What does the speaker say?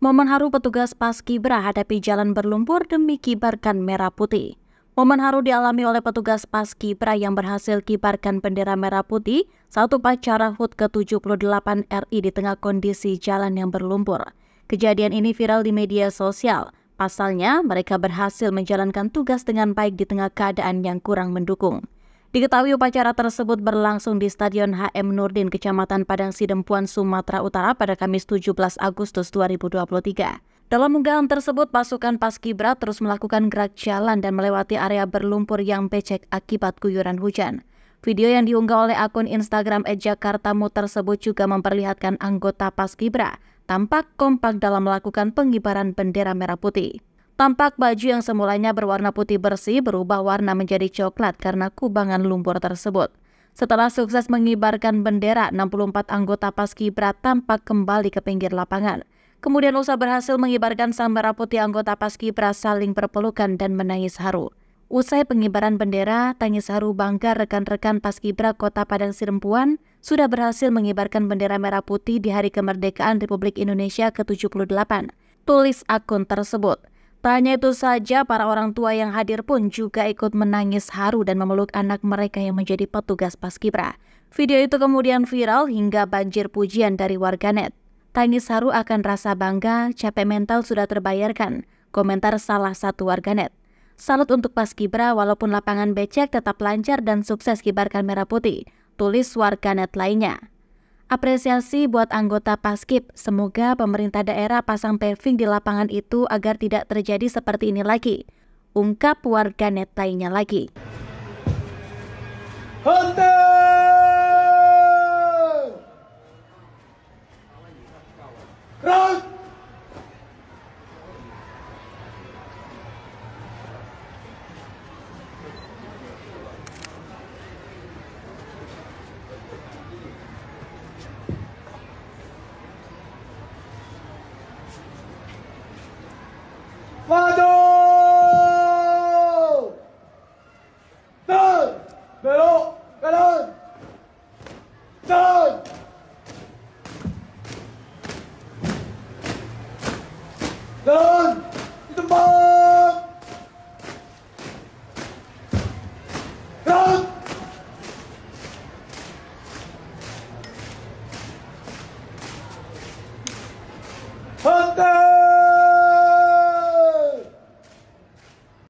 Momen haru petugas Paskibra hadapi jalan berlumpur demi kibarkan merah putih. Momen haru dialami oleh petugas Paskibra yang berhasil kibarkan bendera merah putih saat upacara HUT ke-78 RI di tengah kondisi jalan yang berlumpur. Kejadian ini viral di media sosial. Pasalnya, mereka berhasil menjalankan tugas dengan baik di tengah keadaan yang kurang mendukung. Diketahui upacara tersebut berlangsung di Stadion HM Nurdin, Kecamatan Padang Sidempuan, Sumatera Utara pada Kamis 17 Agustus 2023. Dalam unggahan tersebut, pasukan Paskibra terus melakukan gerak jalan dan melewati area berlumpur yang becek akibat guyuran hujan. Video yang diunggah oleh akun Instagram @jakartamu tersebut juga memperlihatkan anggota Paskibra tampak kompak dalam melakukan pengibaran bendera merah putih. Tampak baju yang semulanya berwarna putih bersih berubah warna menjadi coklat karena kubangan lumpur tersebut. Setelah sukses mengibarkan bendera, 64 anggota Paskibra tampak kembali ke pinggir lapangan. Kemudian Usa berhasil mengibarkan sang merah putih anggota Paskibra saling berpelukan dan menangis haru. Usai pengibaran bendera, tangis haru bangga rekan-rekan Paskibra Kota Padang Sirempuan sudah berhasil mengibarkan bendera merah putih di Hari Kemerdekaan Republik Indonesia ke-78. Tulis akun tersebut. Tanya itu saja, para orang tua yang hadir pun juga ikut menangis haru dan memeluk anak mereka yang menjadi petugas paskibra. Video itu kemudian viral hingga banjir pujian dari warganet. Tangis haru akan rasa bangga, capek mental sudah terbayarkan, komentar salah satu warganet. Salut untuk paskibra walaupun lapangan becek tetap lancar dan sukses kibarkan merah putih, tulis warganet lainnya. Apresiasi buat anggota Paskib. Semoga pemerintah daerah pasang paving di lapangan itu agar tidak terjadi seperti ini lagi. Ungkap warga netanya lainnya lagi. Hunter! 와도 넌 메로 메론 넌 넌, 이준범! 넌! 헌데!